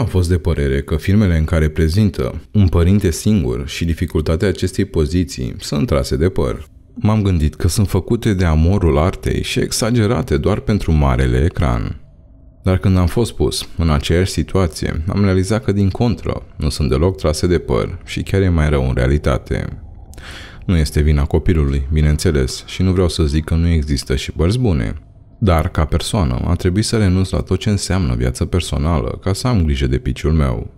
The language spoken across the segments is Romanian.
am fost de părere că filmele în care prezintă un părinte singur și dificultatea acestei poziții sunt trase de păr. M-am gândit că sunt făcute de amorul artei și exagerate doar pentru marele ecran. Dar când am fost pus în aceeași situație, am realizat că, din contră, nu sunt deloc trase de păr și chiar e mai rău în realitate. Nu este vina copilului, bineînțeles, și nu vreau să zic că nu există și părți bune, dar, ca persoană, a trebuit să renunț la tot ce înseamnă viață personală, ca să am grijă de piciul meu.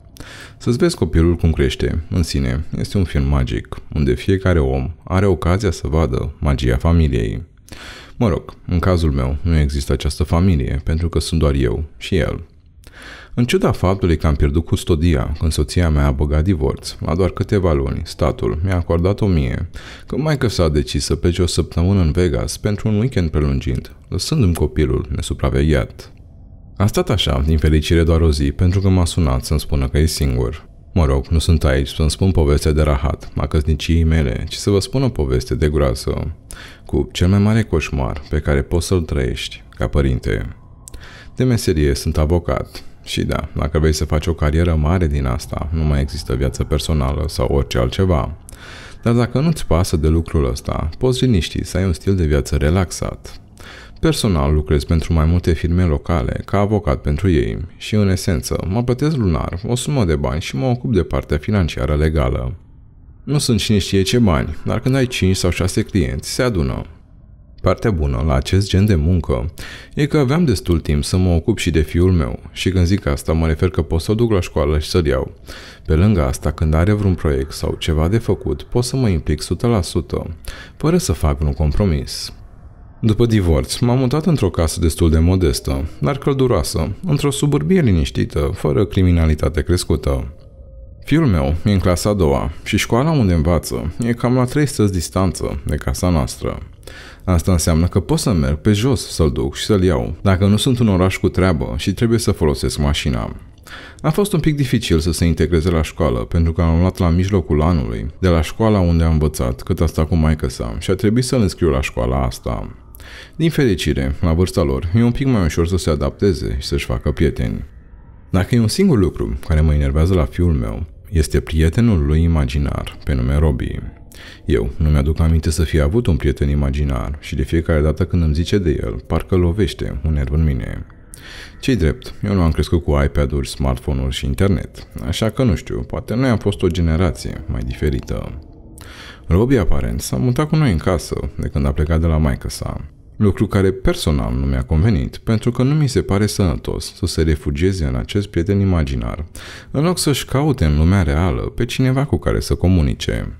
Să-ți vezi copilul cum crește, în sine, este un film magic, unde fiecare om are ocazia să vadă magia familiei. Mă rog, în cazul meu nu există această familie, pentru că sunt doar eu și el. În ciuda faptului că am pierdut custodia când soția mea a băgat divorț, la doar câteva luni, statul mi-a acordat o mie, când mai că s-a decis să plece o săptămână în Vegas pentru un weekend prelungit, lăsându-mi copilul nesupravegheat. A stat așa, din fericire doar o zi, pentru că m-a sunat să-mi spună că e singur. Mă rog, nu sunt aici să-mi spun povestea de rahat, a căsniciei mele, ci să vă spun o poveste de groasă, cu cel mai mare coșmar pe care poți să-l trăiești ca părinte. De meserie sunt avocat, și da, dacă vei să faci o carieră mare din asta, nu mai există viață personală sau orice altceva. Dar dacă nu-ți pasă de lucrul ăsta, poți liniști să ai un stil de viață relaxat. Personal lucrez pentru mai multe firme locale, ca avocat pentru ei și, în esență, mă plătesc lunar o sumă de bani și mă ocup de partea financiară legală. Nu sunt cine știe ce bani, dar când ai 5 sau 6 clienți, se adună. Partea bună la acest gen de muncă e că aveam destul timp să mă ocup și de fiul meu și când zic asta mă refer că pot să o duc la școală și să-l iau. Pe lângă asta, când are vreun proiect sau ceva de făcut, pot să mă implic 100%, fără să fac un compromis. După divorț, m-am mutat într-o casă destul de modestă, dar călduroasă, într-o suburbie liniștită, fără criminalitate crescută. Fiul meu e în clasa a doua și școala unde învață e cam la 300 distanță de casa noastră. Asta înseamnă că pot să merg pe jos să-l duc și să-l iau, dacă nu sunt un oraș cu treabă și trebuie să folosesc mașina. A fost un pic dificil să se integreze la școală, pentru că am luat la mijlocul anului, de la școala unde am învățat, cât a stat cu maică sa, și a trebuit să-l înscriu la școala asta. Din fericire, la vârsta lor, e un pic mai ușor să se adapteze și să-și facă prieteni. Dacă e un singur lucru care mă enervează la fiul meu, este prietenul lui imaginar, pe nume Robbie. Eu nu mi-aduc aminte să fi avut un prieten imaginar și de fiecare dată când îmi zice de el, parcă lovește un nerv în mine. Cei drept, eu nu am crescut cu iPad-uri, smartphone-uri și internet, așa că nu știu, poate noi am fost o generație mai diferită. Robbie aparent s-a mutat cu noi în casă de când a plecat de la maică sa, lucru care personal nu mi-a convenit, pentru că nu mi se pare sănătos să se refugieze în acest prieten imaginar, în loc să-și caute în lumea reală pe cineva cu care să comunice.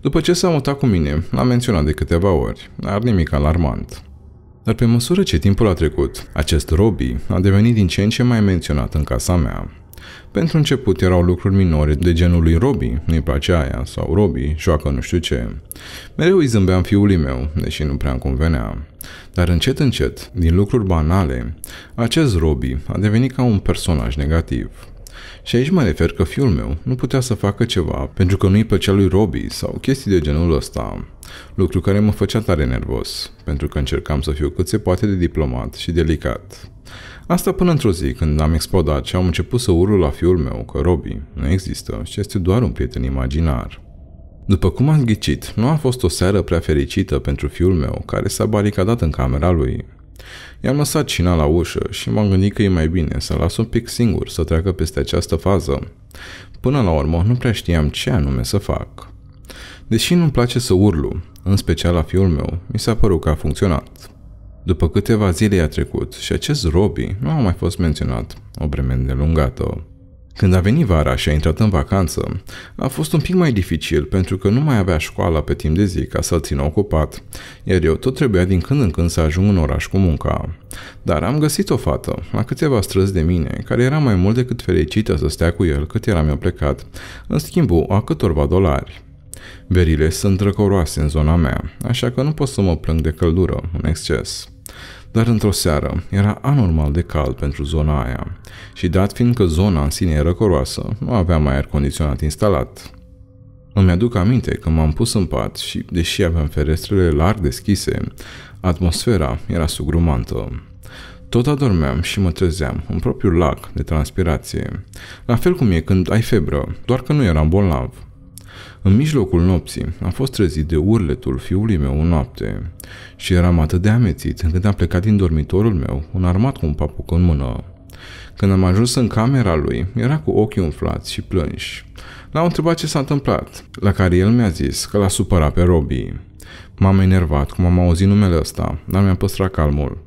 După ce s-a mutat cu mine, l-am menționat de câteva ori, dar nimic alarmant. Dar pe măsură ce timpul a trecut, acest Robi a devenit din ce în ce mai menționat în casa mea. Pentru început erau lucruri minore de genul lui Robi, nu-i place aia, sau Robi, joacă nu știu ce. Mereu îi zâmbeam fiului meu, deși nu prea îmi convenea. Dar încet încet, din lucruri banale, acest Robi a devenit ca un personaj negativ. Și aici mă refer că fiul meu nu putea să facă ceva pentru că nu-i plăcea lui Robi sau chestii de genul ăsta, lucru care mă făcea tare nervos, pentru că încercam să fiu cât se poate de diplomat și delicat. Asta până într-o zi, când am explodat și am început să urlu la fiul meu că Robi nu există și este doar un prieten imaginar. După cum am ghicit, nu a fost o seară prea fericită pentru fiul meu, care s-a baricadat în camera lui, I-am lăsat cina la ușă și m-am gândit că e mai bine să las un pic singur să treacă peste această fază. Până la urmă, nu prea știam ce anume să fac. Deși nu-mi place să urlu, în special la fiul meu, mi s-a părut că a funcționat. După câteva zile i-a trecut și acest Robi nu a mai fost menționat o vreme îndelungată. Când a venit vara și a intrat în vacanță, a fost un pic mai dificil pentru că nu mai avea școala pe timp de zi ca să-l țină ocupat, iar eu tot trebuia din când în când să ajung în oraș cu munca. Dar am găsit o fată, la câteva străzi de mine, care era mai mult decât fericită să stea cu el cât eram eu plecat, în schimbul a câtorva dolari. Verile sunt răcoroase în zona mea, așa că nu pot să mă plâng de căldură în exces. Dar într-o seară era anormal de cald pentru zona aia și dat fiindcă zona în sine era coroasă, nu aveam aer condiționat instalat. Îmi aduc aminte că m-am pus în pat și, deși aveam ferestrele larg deschise, atmosfera era sugrumantă. Tot adormeam și mă trezeam în propriul lac de transpirație. La fel cum e când ai febră, doar că nu eram bolnav. În mijlocul nopții am fost trezit de urletul fiului meu în noapte și eram atât de amețit încât am plecat din dormitorul meu, un armat cu un papuc în mână. Când am ajuns în camera lui, era cu ochii umflați și plânși. L-am întrebat ce s-a întâmplat, la care el mi-a zis că l-a supărat pe Robbie. M-am enervat cum am auzit numele ăsta, dar mi-am păstrat calmul.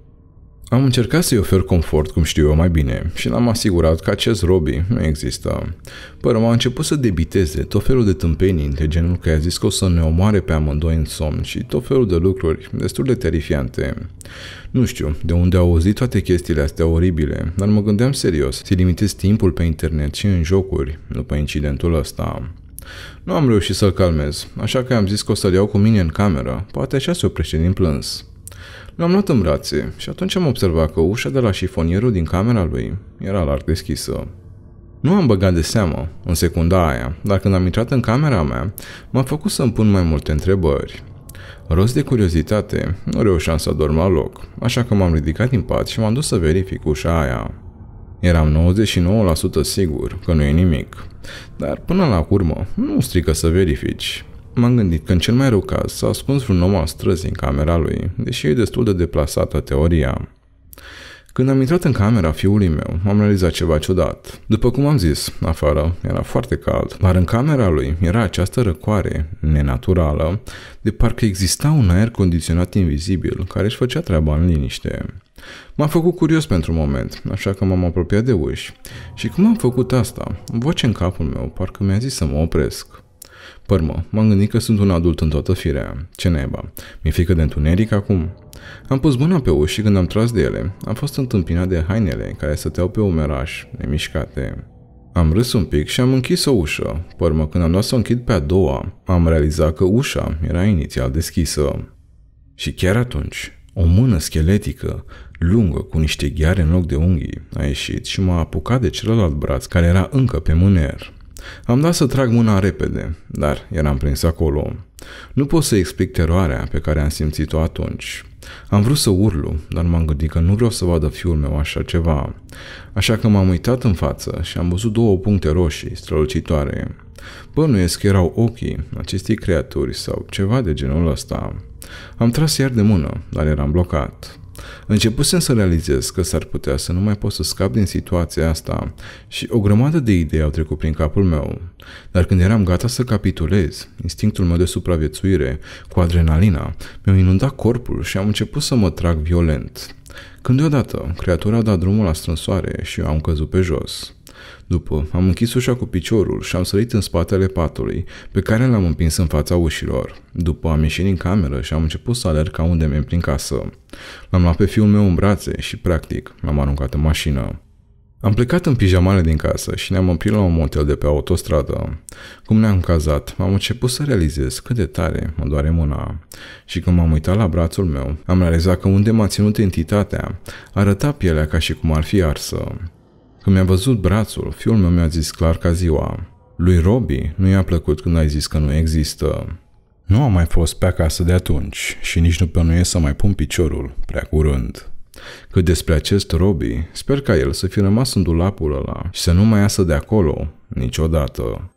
Am încercat să-i ofer confort cum știu eu mai bine și l-am asigurat că acest Robi nu există. Părău a început să debiteze tot felul de tâmpenii de genul că i-a zis că o să ne omoare pe amândoi în somn și tot felul de lucruri destul de terifiante. Nu știu de unde au auzit toate chestiile astea oribile, dar mă gândeam serios să limitez timpul pe internet și în jocuri după incidentul ăsta. Nu am reușit să-l calmez, așa că am zis că o să-l iau cu mine în cameră, poate așa se oprește din plâns. L-am luat în brațe și atunci am observat că ușa de la șifonierul din camera lui era larg deschisă. Nu am băgat de seamă în secunda aia, dar când am intrat în camera mea, m-a făcut să-mi pun mai multe întrebări. Rost de curiozitate, nu reușeam să dorm la loc, așa că m-am ridicat din pat și m-am dus să verific ușa aia. Eram 99% sigur că nu e nimic, dar până la urmă nu strică să verifici. M-am gândit că în cel mai rău caz s-a ascuns vreun om al străzii în camera lui, deși e destul de deplasată teoria. Când am intrat în camera fiului meu, am realizat ceva ciudat. După cum am zis, afară era foarte cald, dar în camera lui era această răcoare nenaturală, de parcă exista un aer condiționat invizibil care își făcea treaba în liniște. M-a făcut curios pentru un moment, așa că m-am apropiat de uși. Și cum am făcut asta, voce în capul meu parcă mi-a zis să mă opresc. Părmă, m-am gândit că sunt un adult în toată firea. Ce naiba? Mi-e frică de întuneric acum? Am pus mâna pe uși și când am tras de ele, am fost întâmpinat de hainele care stăteau pe umeraș, nemișcate. Am râs un pic și am închis o ușă. Părmă, când am luat să o închid pe a doua, am realizat că ușa era inițial deschisă. Și chiar atunci, o mână scheletică, lungă, cu niște gheare în loc de unghii, a ieșit și m-a apucat de celălalt braț care era încă pe mâner. Am dat să trag mâna repede, dar eram prins acolo. Nu pot să explic teroarea pe care am simțit-o atunci. Am vrut să urlu, dar m-am gândit că nu vreau să vadă fiul meu așa ceva. Așa că m-am uitat în față și am văzut două puncte roșii strălucitoare. Bănuiesc că erau ochii acestei creaturi sau ceva de genul ăsta. Am tras iar de mână, dar eram blocat. Începusem să realizez că s-ar putea să nu mai pot să scap din situația asta și o grămadă de idei au trecut prin capul meu. Dar când eram gata să capitulez, instinctul meu de supraviețuire, cu adrenalina, mi-a inundat corpul și am început să mă trag violent. Când deodată, creatura a dat drumul la strânsoare și eu am căzut pe jos. După, am închis ușa cu piciorul și am sărit în spatele patului, pe care l-am împins în fața ușilor. După, am ieșit din cameră și am început să alerg ca un demen prin casă. L-am luat pe fiul meu în brațe și, practic, l-am aruncat în mașină. Am plecat în pijamale din casă și ne-am oprit la un motel de pe autostradă. Cum ne-am cazat, am început să realizez cât de tare mă doare mâna. Și când m-am uitat la brațul meu, am realizat că unde m-a ținut entitatea, arăta pielea ca și cum ar fi arsă. Când mi-a văzut brațul, fiul meu mi-a zis clar ca ziua. Lui Robi nu i-a plăcut când ai zis că nu există. Nu am mai fost pe acasă de atunci și nici nu plănuiesc să mai pun piciorul prea curând. Cât despre acest Robi, sper ca el să fi rămas în dulapul ăla și să nu mai iasă de acolo niciodată.